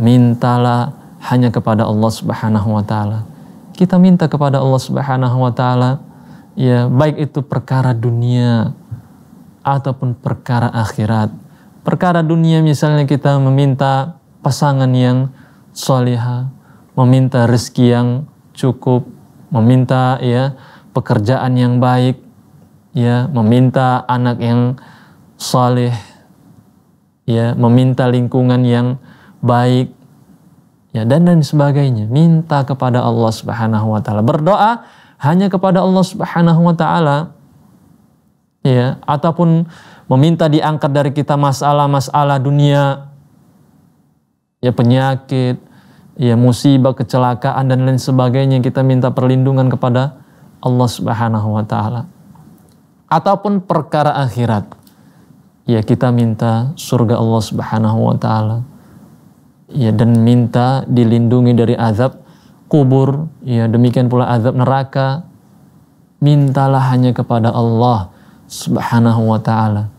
mintalah hanya kepada Allah Subhanahu wa taala. Kita minta kepada Allah Subhanahu wa taala ya baik itu perkara dunia ataupun perkara akhirat. Perkara dunia misalnya kita meminta pasangan yang soleha, meminta rezeki yang cukup, meminta ya pekerjaan yang baik, ya meminta anak yang saleh, ya meminta lingkungan yang baik ya dan dan sebagainya. Minta kepada Allah Subhanahu wa taala. Berdoa hanya kepada Allah Subhanahu wa taala. Ya, ataupun meminta diangkat dari kita masalah-masalah dunia ya penyakit, ya musibah, kecelakaan dan lain sebagainya. Kita minta perlindungan kepada Allah Subhanahu wa taala. Ataupun perkara akhirat. Ya kita minta surga Allah Subhanahu wa taala ya dan minta dilindungi dari azab kubur ya demikian pula azab neraka mintalah hanya kepada Allah Subhanahu wa taala